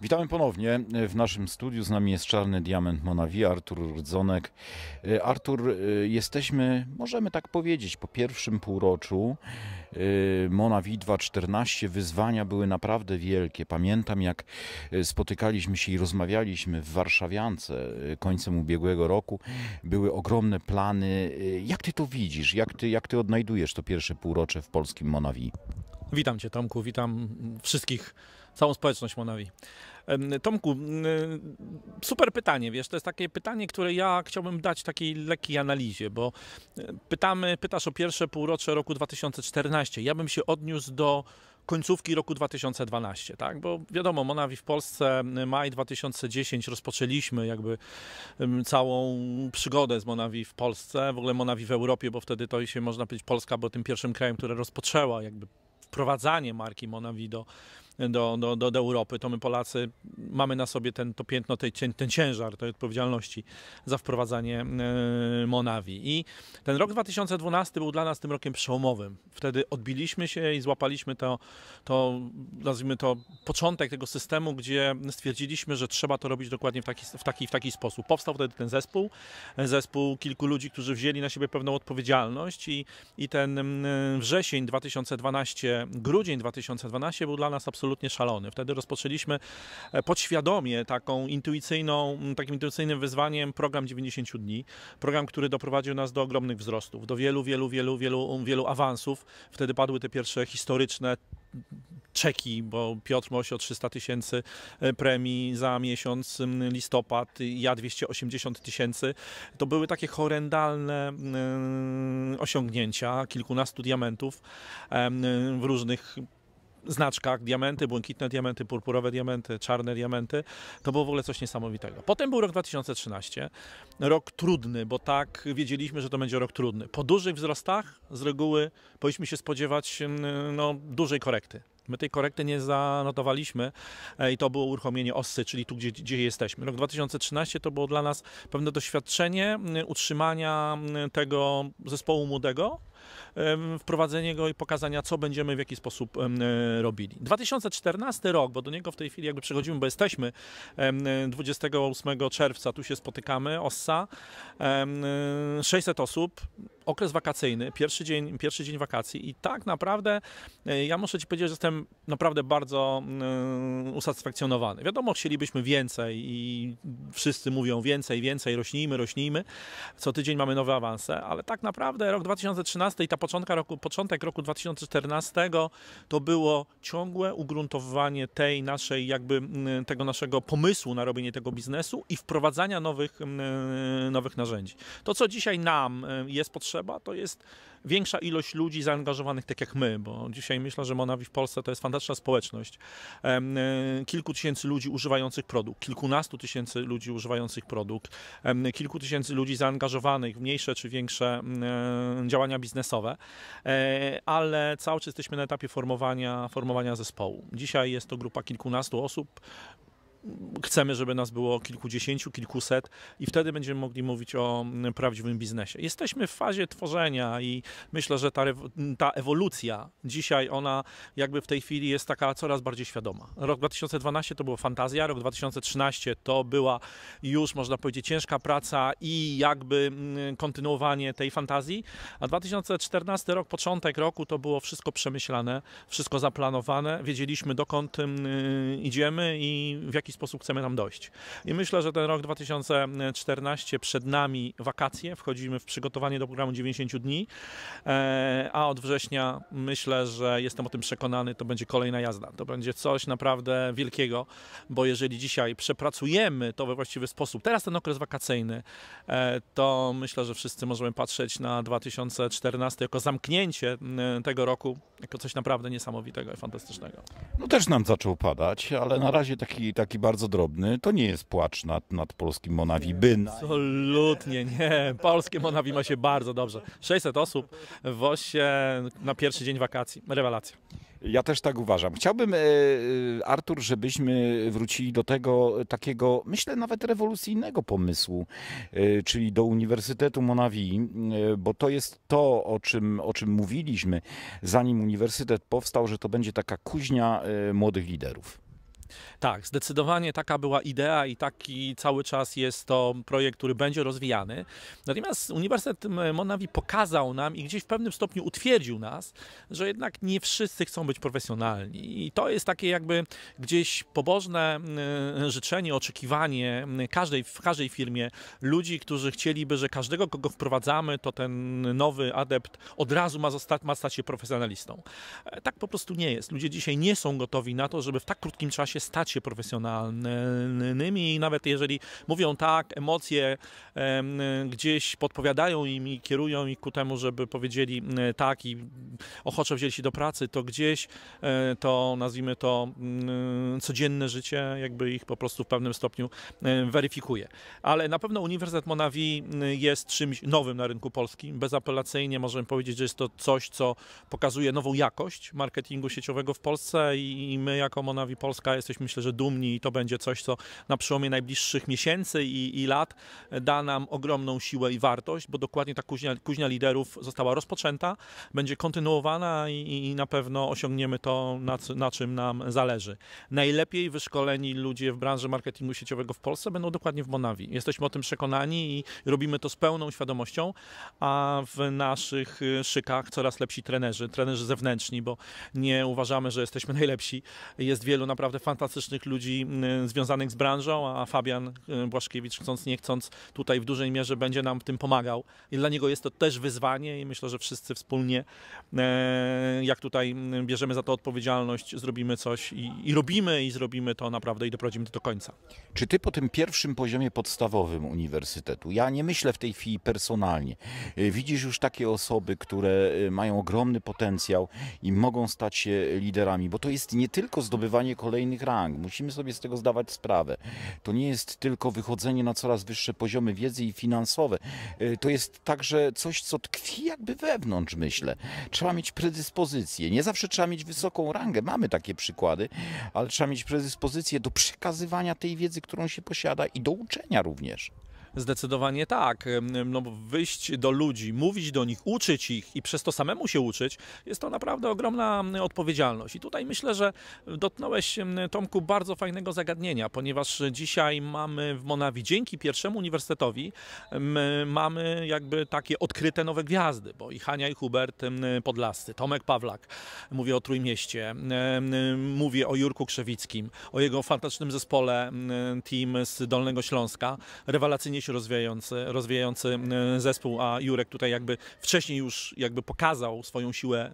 Witamy ponownie w naszym studiu. Z nami jest Czarny Diament Monawi, Artur Rdzonek. E, Artur, e, jesteśmy, możemy tak powiedzieć, po pierwszym półroczu e, Monawi 2.14. Wyzwania były naprawdę wielkie. Pamiętam, jak spotykaliśmy się i rozmawialiśmy w Warszawiance końcem ubiegłego roku. Były ogromne plany. Jak ty to widzisz? Jak ty, jak ty odnajdujesz to pierwsze półrocze w polskim Monawi? Witam cię Tomku, witam wszystkich całą społeczność Monawi. Tomku, super pytanie, wiesz, to jest takie pytanie, które ja chciałbym dać takiej lekkiej analizie, bo e, pytamy, pytasz o pierwsze półrocze roku 2014. Ja bym się odniósł do końcówki roku 2012, tak? Bo wiadomo, Monawi w Polsce maj 2010 rozpoczęliśmy jakby całą przygodę z Monawi w Polsce, w ogóle Monawi w Europie, bo wtedy to się można powiedzieć Polska była tym pierwszym krajem, które rozpoczęła jakby wprowadzanie marki Monavi do, do, do, do, Europy, to my Polacy mamy na sobie ten, to piętno, tej, ten ciężar tej odpowiedzialności za wprowadzanie yy, I ten rok 2012 był dla nas tym rokiem przełomowym. Wtedy odbiliśmy się i złapaliśmy to, to nazwijmy to, początek tego systemu, gdzie stwierdziliśmy, że trzeba to robić dokładnie w taki, w taki, w taki sposób. Powstał wtedy ten zespół, e, zespół kilku ludzi, którzy wzięli na siebie pewną odpowiedzialność i, i ten mm, wrzesień 2012 grudzień 2012 był dla nas absolutnie szalony. Wtedy rozpoczęliśmy e, podświadomie taką intuicyjną, takim intuicyjnym wyzwaniem program 90 dni. Program, który doprowadził nas do ogromnych wzrostów, do wielu, wielu, wielu, wielu, wielu awansów. Wtedy padły te pierwsze historyczne czeki, bo Piotr Mosio 300 tysięcy e, premii za miesiąc listopad, ja 280 tysięcy. To były takie horrendalne mm, osiągnięcia kilkunastu diamentów w różnych znaczkach, diamenty, błękitne diamenty, purpurowe diamenty, czarne diamenty. To było w ogóle coś niesamowitego. Potem był rok 2013, rok trudny, bo tak wiedzieliśmy, że to będzie rok trudny. Po dużych wzrostach z reguły powinniśmy się spodziewać mm, no, dużej korekty. My tej korekty nie zanotowaliśmy e, i to było uruchomienie ossy, czyli tu, gdzie, gdzie jesteśmy. Rok 2013 to było dla nas pewne doświadczenie utrzymania tego zespołu młodego, wprowadzenie go i pokazania, co będziemy w jaki sposób e, robili. 2014 rok, bo do niego w tej chwili jakby przechodzimy, bo jesteśmy 28 e, czerwca, tu się spotykamy, OSSA, 600 e, osób, okres wakacyjny, pierwszy dzień, pierwszy dzień wakacji i tak naprawdę ja muszę Ci powiedzieć, że jestem naprawdę bardzo mm, usatysfakcjonowany. Wiadomo, chcielibyśmy więcej i wszyscy mówią więcej, więcej, rośnijmy, rośnijmy. Co tydzień mamy nowe awanse, ale tak naprawdę rok 2013 2014 i ta początka roku, początek roku 2014 to było ciągłe ugruntowywanie tej naszej, jakby mm, tego naszego pomysłu na robienie tego biznesu i wprowadzania nowych, mm, nowych narzędzi. To, co dzisiaj nam e, jest potrzeba, to jest większa ilość ludzi zaangażowanych tak jak my, bo dzisiaj myślę, że Monawi w Polsce to jest fantastyczna społeczność. E, kilku tysięcy ludzi używających produkt, kilkunastu tysięcy ludzi używających produkt, kilku tysięcy ludzi zaangażowanych w mniejsze czy większe mm, e, działania biznesowe, e, ale cały czas jesteśmy na etapie formowania, formowania zespołu. Dzisiaj jest to grupa kilkunastu osób, chcemy, żeby nas było kilkudziesięciu, kilkuset i wtedy będziemy mogli mówić o mm, prawdziwym biznesie. Jesteśmy w fazie tworzenia i myślę, że ta, ta ewolucja dzisiaj, ona jakby w tej chwili jest taka coraz bardziej świadoma. Rok 2012 to była fantazja, rok 2013 to była już, można powiedzieć, ciężka praca i jakby mm, kontynuowanie tej fantazji, a 2014 rok, początek roku to było wszystko przemyślane, wszystko zaplanowane, wiedzieliśmy dokąd mm, idziemy i w jaki sposób sposób chcemy tam dojść. I myślę, że ten rok 2014 przed nami wakacje, wchodzimy w przygotowanie do programu 90 dni, e, a od września myślę, że jestem o tym przekonany, to będzie kolejna jazda. To będzie coś naprawdę wielkiego, bo jeżeli dzisiaj przepracujemy to we właściwy sposób, teraz ten okres wakacyjny, e, to myślę, że wszyscy możemy patrzeć na 2014 jako zamknięcie e, tego roku, jako coś naprawdę niesamowitego i fantastycznego. No też nam zaczął padać, ale na razie taki, taki bardzo drobny, to nie jest płacz nad, nad polskim Monawi Byn. Absolutnie nie. Polskie Monawi ma się bardzo dobrze. 600 osób w Osie na pierwszy dzień wakacji. Rewelacja. Ja też tak uważam. Chciałbym, e, e, Artur, żebyśmy wrócili do tego takiego, myślę, nawet rewolucyjnego pomysłu, e, czyli do Uniwersytetu Monawi, bo to jest to, o czym, o czym mówiliśmy, zanim uniwersytet powstał, że to będzie taka kuźnia młodych liderów. Tak, zdecydowanie taka była idea i taki cały czas jest to projekt, który będzie rozwijany. Natomiast Uniwersytet Monawi pokazał nam i gdzieś w pewnym stopniu utwierdził nas, że jednak nie wszyscy chcą być profesjonalni. I to jest takie jakby gdzieś pobożne y, życzenie, oczekiwanie każdej, w każdej firmie ludzi, którzy chcieliby, że każdego, kogo wprowadzamy, to ten nowy adept od razu ma, zostać, ma stać się profesjonalistą. E, tak po prostu nie jest. Ludzie dzisiaj nie są gotowi na to, żeby w tak krótkim czasie się stać się profesjonalnymi i nawet jeżeli mówią tak, emocje gdzieś podpowiadają im i kierują ich ku temu, żeby powiedzieli e, tak i ochoczo wzięli się do pracy, to gdzieś e, to nazwijmy to mm, codzienne życie jakby ich po prostu w pewnym stopniu e, weryfikuje. Ale na pewno Uniwersytet Monawi jest czymś nowym na rynku polskim. Bezapelacyjnie możemy powiedzieć, że jest to coś, co pokazuje nową jakość marketingu sieciowego w Polsce i my jako Monawi Polska jest myślę, że dumni i to będzie coś, co na przełomie najbliższych miesięcy i, i lat da nam ogromną siłę i wartość, bo dokładnie ta kuźnia, kuźnia liderów została rozpoczęta, będzie kontynuowana i, i na pewno osiągniemy to, na, na czym nam zależy. Najlepiej wyszkoleni ludzie w branży marketingu sieciowego w Polsce będą dokładnie w Monawi. Jesteśmy o tym przekonani i robimy to z pełną świadomością, a w naszych y, szykach coraz lepsi trenerzy, trenerzy zewnętrzni, bo nie uważamy, że jesteśmy najlepsi. Jest wielu naprawdę fantastycznych fantastycznych ludzi mm, związanych z branżą, a Fabian y, Błaszkiewicz chcąc nie chcąc tutaj w dużej mierze będzie nam w tym pomagał. I dla niego jest to też wyzwanie i myślę, że wszyscy wspólnie, e, jak tutaj mm, bierzemy za to odpowiedzialność, zrobimy coś i, i robimy i zrobimy to naprawdę i doprowadzimy to do końca. Czy ty po tym pierwszym poziomie podstawowym uniwersytetu, ja nie myślę w tej chwili personalnie, y, widzisz już takie osoby, które y, mają ogromny potencjał i mogą stać się liderami, bo to jest nie tylko zdobywanie kolejnych Musimy sobie z tego zdawać sprawę. To nie jest tylko wychodzenie na coraz wyższe poziomy wiedzy i finansowe. E, to jest także coś, co tkwi jakby wewnątrz, myślę. Trzeba mieć predyspozycję. Nie zawsze trzeba mieć wysoką rangę. Mamy takie przykłady, ale trzeba mieć predyspozycję do przekazywania tej wiedzy, którą się posiada i do uczenia również. Zdecydowanie tak. No, wyjść do ludzi, mówić do nich, uczyć ich i przez to samemu się uczyć, jest to naprawdę ogromna odpowiedzialność. I tutaj myślę, że dotknąłeś, Tomku, bardzo fajnego zagadnienia, ponieważ dzisiaj mamy w Monawi, dzięki pierwszemu uniwersytetowi, mamy jakby takie odkryte nowe gwiazdy, bo i Hania, i Hubert Podlascy, Tomek Pawlak, mówię o Trójmieście, mówię o Jurku Krzewickim, o jego fantastycznym zespole team z Dolnego Śląska, rewelacyjnie się się rozwijający, rozwijający mm, zespół, a Jurek tutaj jakby wcześniej już jakby pokazał swoją siłę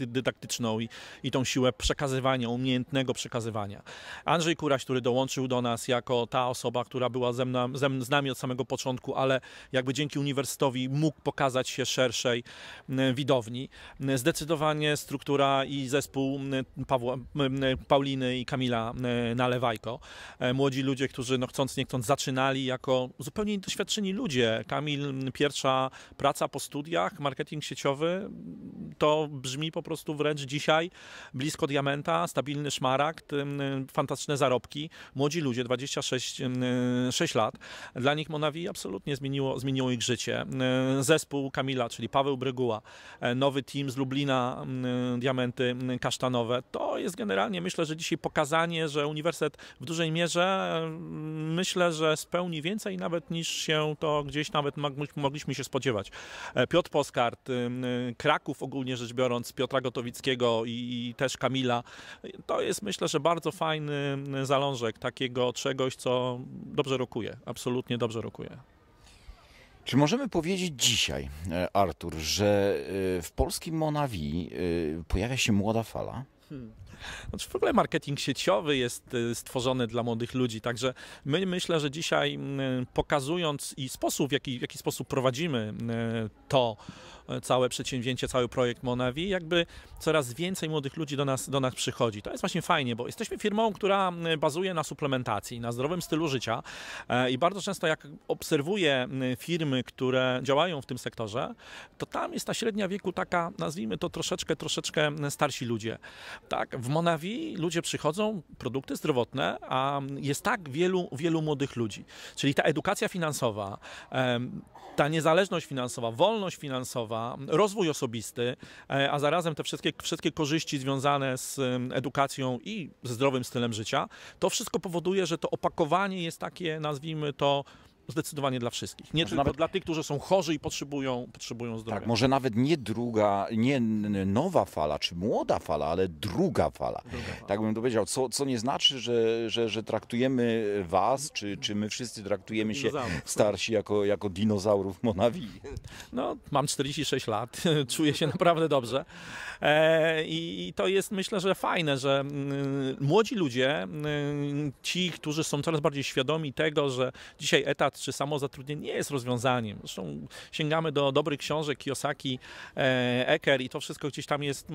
dydaktyczną i, i tą siłę przekazywania, umiejętnego przekazywania. Andrzej Kuraś, który dołączył do nas jako ta osoba, która była ze mną, ze, z nami od samego początku, ale jakby dzięki uniwersytetowi mógł pokazać się szerszej mm, widowni. Mm, zdecydowanie struktura i zespół Pawła, Pauliny i Kamila Nalewajko. E, młodzi ludzie, którzy no chcąc nie chcąc zaczynali jako zupełnie doświadczeni, ludzie. Kamil, pierwsza praca po studiach, marketing sieciowy, to brzmi po prostu wręcz dzisiaj blisko diamenta, stabilny szmaragd, fantastyczne zarobki. Młodzi ludzie, 26 6 lat. Dla nich Monavi absolutnie zmieniło, zmieniło ich życie. Zespół Kamila, czyli Paweł Bryguła, e, nowy team z Lublina, Diamenty Kasztanowe. To jest generalnie, myślę, że dzisiaj pokazanie, że uniwersytet w dużej mierze, myślę, że spełni więcej nawet niż niż się to gdzieś nawet mogliśmy się spodziewać. E, Piotr Poskart, y, y, Kraków ogólnie rzecz biorąc, Piotra Gotowickiego i, i też Kamila, to jest myślę, że bardzo fajny y, zalążek takiego czegoś, co dobrze rokuje, absolutnie dobrze rokuje. Czy możemy powiedzieć dzisiaj, e, Artur, że e, w polskim Monawi pojawia się młoda fala? Hmm. Znaczy w ogóle marketing sieciowy jest y, stworzony dla młodych ludzi, także my myślę, że dzisiaj mm, pokazując i sposób, w jaki, w jaki sposób prowadzimy y, to y, całe przedsięwzięcie, cały projekt Monavi, jakby coraz więcej młodych ludzi do nas, do nas przychodzi. To jest właśnie fajnie, bo jesteśmy firmą, która bazuje na suplementacji, na zdrowym stylu życia i bardzo często jak obserwuję firmy, które działają w tym sektorze, to tam jest ta średnia wieku taka, nazwijmy to troszeczkę, troszeczkę starsi ludzie. Tak, w Monawi ludzie przychodzą, produkty zdrowotne, a jest tak wielu, wielu młodych ludzi. Czyli ta edukacja finansowa, ta niezależność finansowa, wolność finansowa, rozwój osobisty, e, a zarazem te wszystkie, wszystkie korzyści związane z edukacją i ze zdrowym stylem życia, to wszystko powoduje, że to opakowanie jest takie, nazwijmy to, zdecydowanie dla wszystkich. Nie może tylko nawet... dla tych, którzy są chorzy i potrzebują, potrzebują zdrowia. Tak, może nawet nie druga, nie nowa fala, czy młoda fala, ale druga fala. Druga fala. Tak bym to powiedział, co, co nie znaczy, że, że, że traktujemy was, czy, czy my wszyscy traktujemy się starsi jako, jako dinozaurów Monawi. No, mam 46 lat, czuję się naprawdę dobrze. E, I to jest myślę, że fajne, że mm, młodzi ludzie, mm, ci, którzy są coraz bardziej świadomi tego, że dzisiaj etat czy samozatrudnienie nie jest rozwiązaniem. Zresztą sięgamy do dobrych książek Kiyosaki, e, Eker i to wszystko gdzieś tam jest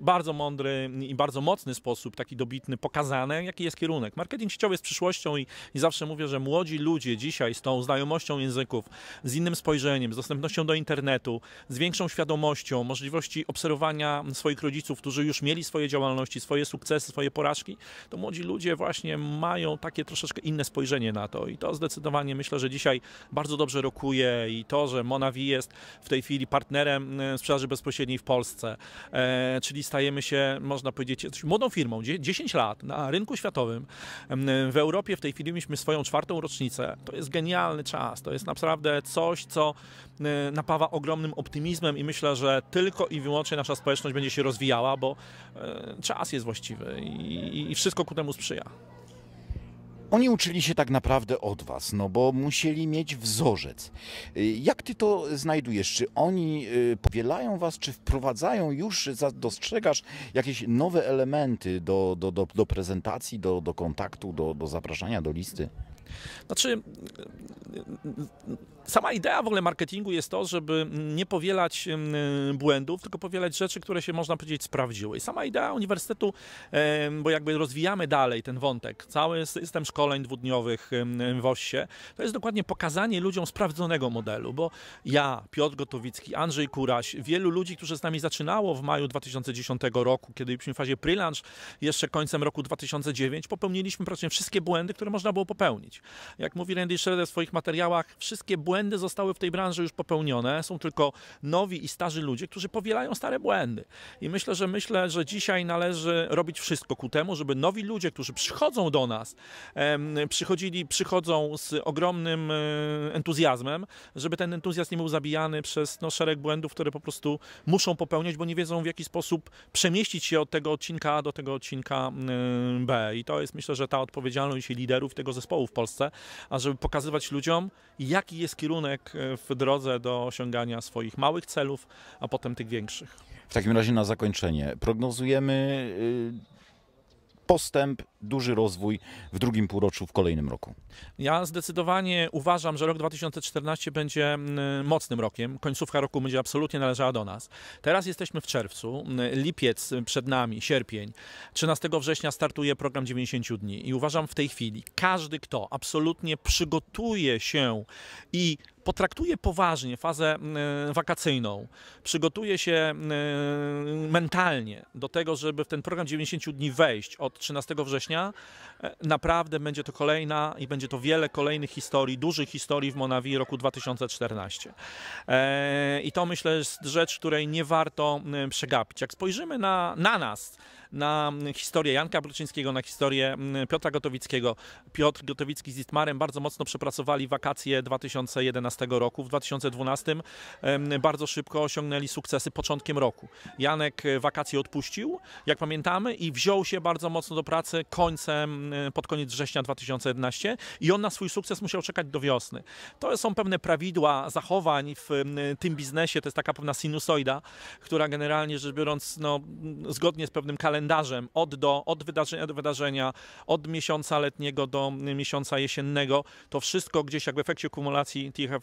bardzo mądry i bardzo mocny sposób, taki dobitny, pokazane, jaki jest kierunek. Marketing sieciowy jest przyszłością i, i zawsze mówię, że młodzi ludzie dzisiaj z tą znajomością języków, z innym spojrzeniem, z dostępnością do internetu, z większą świadomością, możliwości obserwowania swoich rodziców, którzy już mieli swoje działalności, swoje sukcesy, swoje porażki, to młodzi ludzie właśnie mają takie troszeczkę inne spojrzenie na to i to zdecydowanie myślę, że dzisiaj bardzo dobrze rokuje i to, że Monavi jest w tej chwili partnerem e, sprzedaży bezpośredniej w Polsce, e, czyli stajemy się, można powiedzieć, młodą firmą, 10 lat na rynku światowym. W Europie w tej chwili mieliśmy swoją czwartą rocznicę. To jest genialny czas, to jest naprawdę coś, co e, napawa ogromnym optymizmem i myślę, że tylko i wyłącznie nasza społeczność będzie się rozwijała, bo czas jest właściwy i wszystko ku temu sprzyja. Oni uczyli się tak naprawdę od was, no bo musieli mieć wzorzec. Y, jak ty to znajdujesz? Czy oni y, powielają was, czy wprowadzają już, dostrzegasz jakieś nowe elementy do, do, do, do prezentacji, do, do kontaktu, do, do zapraszania do listy? Znaczy, mm, sama idea w ogóle marketingu jest to, żeby nie powielać mm, błędów, tylko powielać rzeczy, które się można powiedzieć sprawdziły. I sama idea uniwersytetu, bo jakby rozwijamy dalej ten wątek, cały system szkoleń dwudniowych w OSsie, to jest dokładnie pokazanie ludziom sprawdzonego modelu, bo ja, Piotr Gotowicki, Andrzej Kuraś, wielu ludzi, którzy z nami zaczynało w maju 2010 roku, kiedy byliśmy w fazie prelaunch, jeszcze końcem roku 2009, popełniliśmy praktycznie wszystkie błędy, które można było popełnić. Jak mówi Randy Schroeder w swoich materiałach, wszystkie błędy zostały w tej branży już popełnione, są tylko nowi i starzy ludzie, którzy powielają stare błędy. I myślę, że myślę, że dzisiaj należy robić wszystko ku temu, żeby nowi ludzie, którzy przychodzą do nas, przychodzili, przychodzą z ogromnym e, entuzjazmem, żeby ten entuzjazm nie był zabijany przez no, szereg błędów, które po prostu muszą popełniać, bo nie wiedzą w jaki sposób przemieścić się od tego odcinka A do tego odcinka e, B. I to jest myślę, że ta odpowiedzialność liderów tego zespołu w Polsce Polsce, a żeby pokazywać ludziom, jaki jest kierunek e, w drodze do osiągania swoich małych celów, a potem tych większych. W takim razie na zakończenie prognozujemy y, postęp duży rozwój w drugim półroczu w kolejnym roku? Ja zdecydowanie uważam, że rok 2014 będzie mm, mocnym rokiem. Końcówka roku będzie absolutnie należała do nas. Teraz jesteśmy w czerwcu, mm, lipiec y, przed nami, sierpień. 13 września startuje program 90 dni i uważam w tej chwili, każdy kto absolutnie przygotuje się i potraktuje poważnie fazę mm, wakacyjną, przygotuje się mentalnie do tego, żeby w ten program 90 dni wejść od 13 września, E, naprawdę będzie to kolejna i będzie to wiele kolejnych historii, dużych historii w Monawii roku 2014. E, I to myślę jest rzecz, której nie warto przegapić. Jak spojrzymy na, na nas, na mm, historię Janka Bruczyńskiego, na historię mm, Piotra Gotowickiego. Piotr Gotowicki z Itmarem bardzo mocno przepracowali wakacje 2011 roku. W 2012 bardzo szybko osiągnęli sukcesy początkiem roku. Janek e, wakacje odpuścił, jak pamiętamy, i wziął się bardzo mocno do pracy końcem, e, pod koniec września 2011 i on na swój sukces musiał czekać do wiosny. To są pewne prawidła zachowań w tym biznesie, to jest taka pewna sinusoida, która generalnie rzecz biorąc, no, zgodnie z pewnym kalendarzem kalendarzem od, do, od wydarzenia do wydarzenia, od miesiąca letniego do miesiąca jesiennego, to wszystko gdzieś jak w efekcie kumulacji tych e,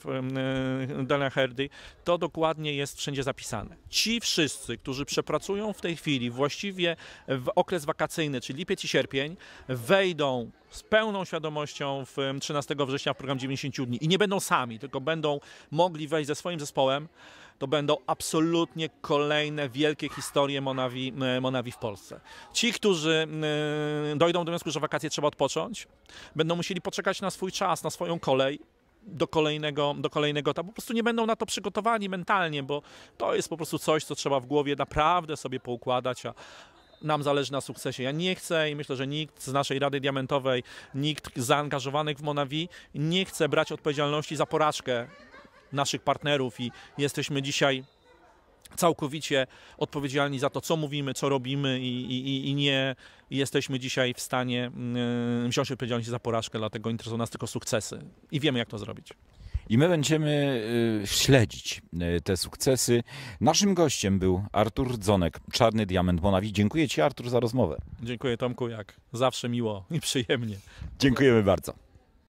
dana herdy, to dokładnie jest wszędzie zapisane. Ci wszyscy, którzy przepracują w tej chwili właściwie w okres wakacyjny, czyli lipiec i sierpień, wejdą z pełną świadomością w 13 września w program 90 dni i nie będą sami, tylko będą mogli wejść ze swoim zespołem, to będą absolutnie kolejne wielkie historie Monawi, Monawi w Polsce. Ci, którzy dojdą do wniosku, że wakacje trzeba odpocząć, będą musieli poczekać na swój czas, na swoją kolej, do kolejnego, do kolejnego etapu. Po prostu nie będą na to przygotowani mentalnie, bo to jest po prostu coś, co trzeba w głowie naprawdę sobie poukładać, a, nam zależy na sukcesie. Ja nie chcę i myślę, że nikt z naszej Rady Diamentowej, nikt zaangażowanych w Monavi nie chce brać odpowiedzialności za porażkę naszych partnerów i jesteśmy dzisiaj całkowicie odpowiedzialni za to, co mówimy, co robimy i, i, i nie jesteśmy dzisiaj w stanie mm, wziąć odpowiedzialności za porażkę, dlatego interesują nas tylko sukcesy i wiemy, jak to zrobić. I my będziemy y, śledzić y, te sukcesy. Naszym gościem był Artur Dzonek, Czarny Diament Monawi. Dziękuję Ci, Artur, za rozmowę. Dziękuję, Tomku, jak zawsze miło i przyjemnie. Dziękujemy bardzo.